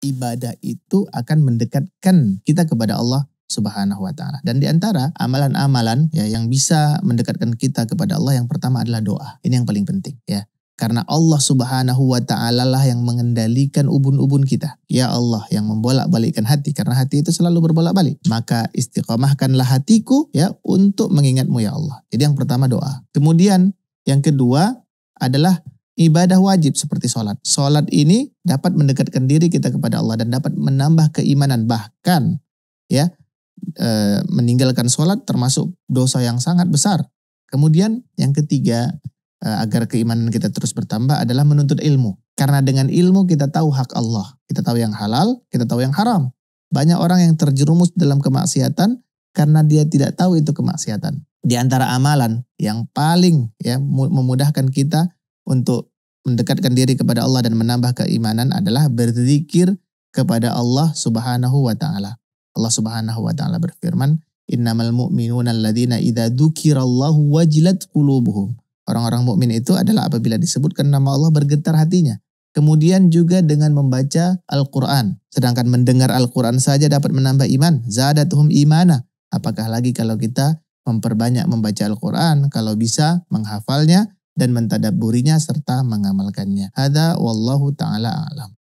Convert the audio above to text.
ibadah itu akan mendekatkan kita kepada Allah Subhanahu wa taala. Dan di antara amalan-amalan ya yang bisa mendekatkan kita kepada Allah yang pertama adalah doa. Ini yang paling penting ya. Karena Allah Subhanahu wa taala lah yang mengendalikan ubun-ubun kita. Ya Allah yang membolak-balikkan hati karena hati itu selalu berbolak-balik. Maka istiqamahkanlah hatiku ya untuk mengingatmu ya Allah. Jadi yang pertama doa. Kemudian yang kedua adalah ibadah wajib seperti sholat. Sholat ini dapat mendekatkan diri kita kepada Allah dan dapat menambah keimanan. Bahkan ya e, meninggalkan sholat termasuk dosa yang sangat besar. Kemudian yang ketiga e, agar keimanan kita terus bertambah adalah menuntut ilmu. Karena dengan ilmu kita tahu hak Allah. Kita tahu yang halal, kita tahu yang haram. Banyak orang yang terjerumus dalam kemaksiatan karena dia tidak tahu itu kemaksiatan. Di antara amalan yang paling ya memudahkan kita untuk mendekatkan diri kepada Allah dan menambah keimanan adalah berzikir kepada Allah Subhanahu wa taala. Allah Subhanahu wa taala berfirman, "Innamal mu'minuna alladziina idza dzukirallahu wajilat qulubuhum." Orang-orang mukmin itu adalah apabila disebutkan nama Allah bergetar hatinya. Kemudian juga dengan membaca Al-Quran. Sedangkan mendengar Al-Quran saja dapat menambah iman. Zadatuhum imana. Apakah lagi kalau kita memperbanyak membaca Al-Quran, kalau bisa menghafalnya, dan mentadaburinya serta mengamalkannya. Hada wallahu taala alam.